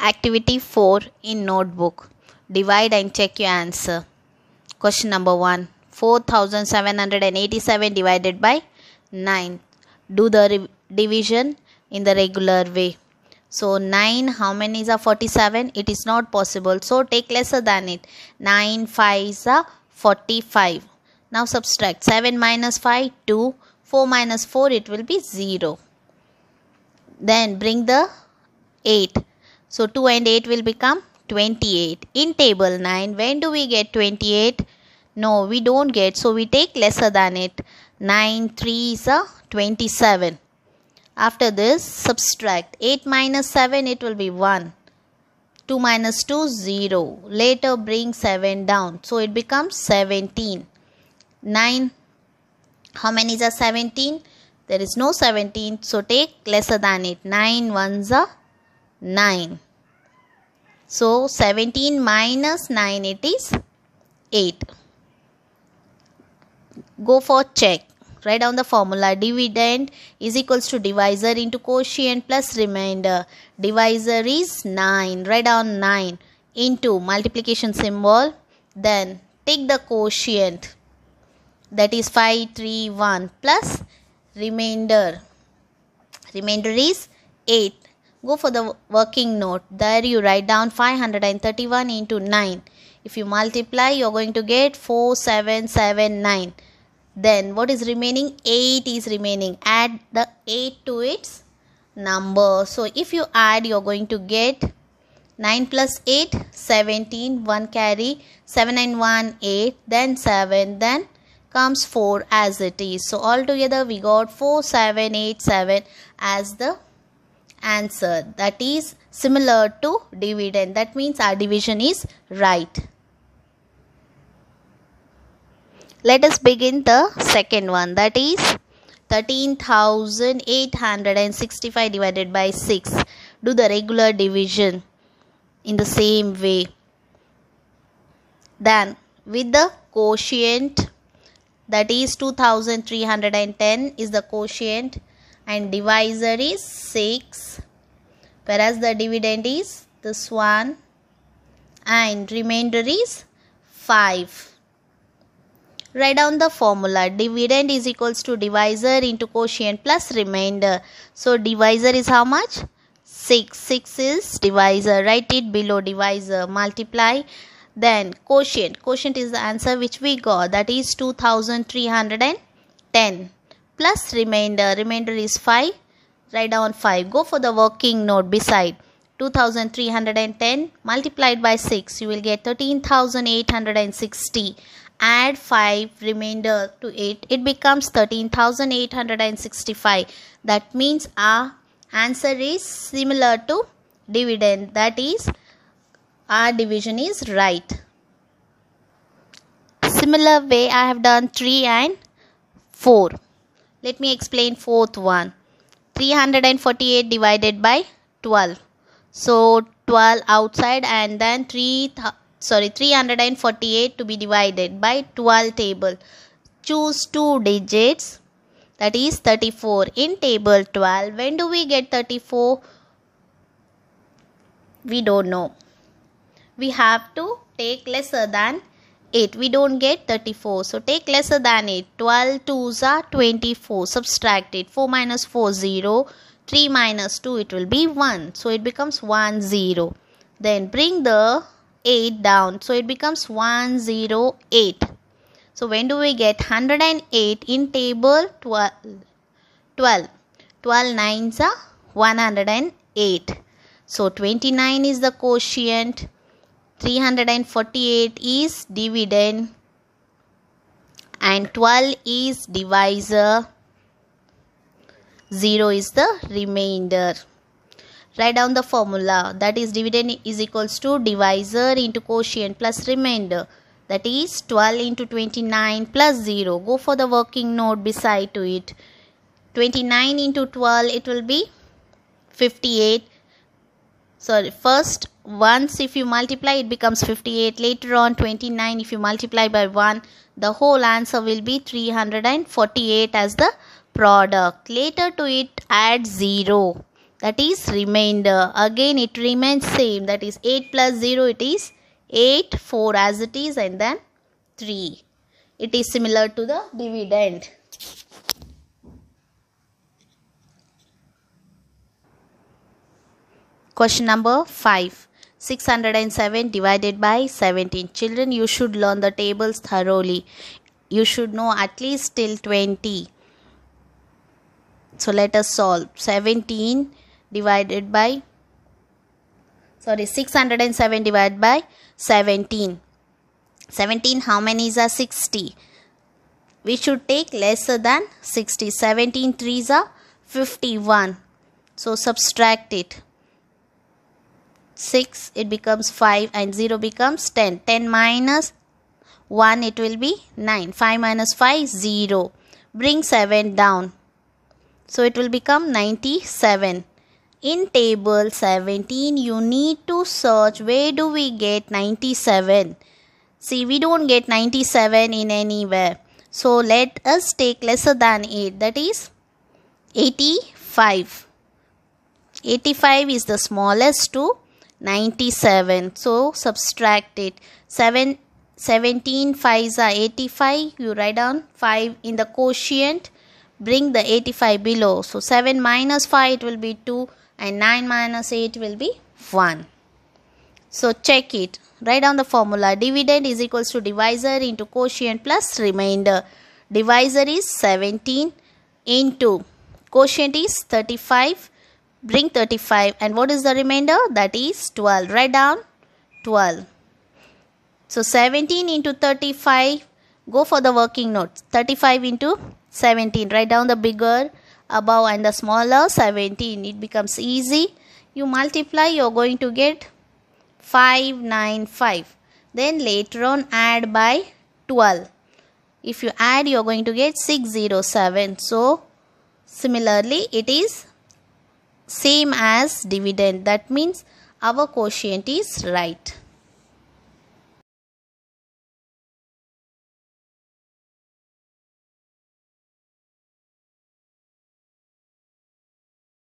Activity 4 in notebook. Divide and check your answer. Question number 1 4787 divided by 9. Do the division in the regular way. So 9 how many is a 47? It is not possible. So take lesser than it. 9 5 is a 45. Now subtract 7 minus 5 2 4 minus 4 it will be 0. Then bring the 8 so 2 and 8 will become 28. In table 9, when do we get 28? No, we don't get. So we take lesser than it. 9, 3 is a 27. After this, subtract. 8 minus 7, it will be 1. 2 minus 2, 0. Later bring 7 down. So it becomes 17. 9. How many is a 17? There is no 17. So take lesser than it. 9 ones are 9. So 17 minus 9 it is 8. Go for check. Write down the formula dividend is equals to divisor into quotient plus remainder. Divisor is 9. Write down 9 into multiplication symbol. Then take the quotient that is 5, 3, 1 plus remainder. Remainder is 8 Go for the working note. There you write down 531 into 9. If you multiply, you're going to get 4779. Then what is remaining? 8 is remaining. Add the 8 to its number. So if you add, you're going to get 9 plus 8, 17, 1 carry, 7 and 1, 8, then 7, then comes 4 as it is. So altogether we got 4, 7, 8, 7 as the answer that is similar to dividend. That means our division is right. Let us begin the second one that is 13,865 divided by 6. Do the regular division in the same way. Then with the quotient that is 2310 is the quotient and divisor is 6 whereas the dividend is this one and remainder is 5 write down the formula dividend is equals to divisor into quotient plus remainder so divisor is how much 6 6 is divisor write it below divisor multiply then quotient quotient is the answer which we got that is 2310 plus remainder. Remainder is 5. Write down 5. Go for the working note beside 2310 multiplied by 6. You will get 13860. Add 5 remainder to it. It becomes 13865. That means our answer is similar to dividend. That is our division is right. Similar way I have done 3 and 4. Let me explain fourth one. 348 divided by 12. So 12 outside and then 3 sorry 348 to be divided by 12 table. Choose two digits that is 34 in table 12. When do we get 34? We don't know. We have to take lesser than 8 we don't get 34 so take lesser than 8 12 2s are 24 subtract it 4 minus 4 0 3 minus 2 it will be 1 so it becomes 1 0 then bring the 8 down so it becomes 1 0 8 so when do we get 108 in table 12 12 12 nines are 108 so 29 is the quotient 348 is dividend and 12 is divisor 0 is the remainder write down the formula that is dividend is equals to divisor into quotient plus remainder that is 12 into 29 plus 0 go for the working note beside to it 29 into 12 it will be 58 sorry first once if you multiply it becomes 58 later on 29 if you multiply by 1 the whole answer will be 348 as the product later to it add 0 that is remainder again it remains same that is 8 plus 0 it is 8 4 as it is and then 3 it is similar to the dividend question number 5 607 divided by 17. Children, you should learn the tables thoroughly. You should know at least till 20. So let us solve 17 divided by sorry 607 divided by 17. 17 how many is a 60? We should take lesser than 60. 17 3s are 51. So subtract it. 6 it becomes 5 and 0 becomes 10 10 minus 1 it will be 9 5 minus 5 0 bring 7 down so it will become 97 in table 17 you need to search where do we get 97 see we don't get 97 in anywhere so let us take lesser than 8 that is 85 85 is the smallest to 97 so subtract it 7 17 5 are 85 you write down 5 in the quotient bring the 85 below so 7 minus 5 it will be 2 and 9 minus 8 will be 1 so check it write down the formula dividend is equals to divisor into quotient plus remainder divisor is 17 into quotient is 35 bring 35 and what is the remainder that is 12 write down 12 so 17 into 35 go for the working notes 35 into 17 write down the bigger above and the smaller 17 it becomes easy you multiply you're going to get 595 then later on add by 12 if you add you're going to get 607 so similarly it is same as dividend that means our quotient is right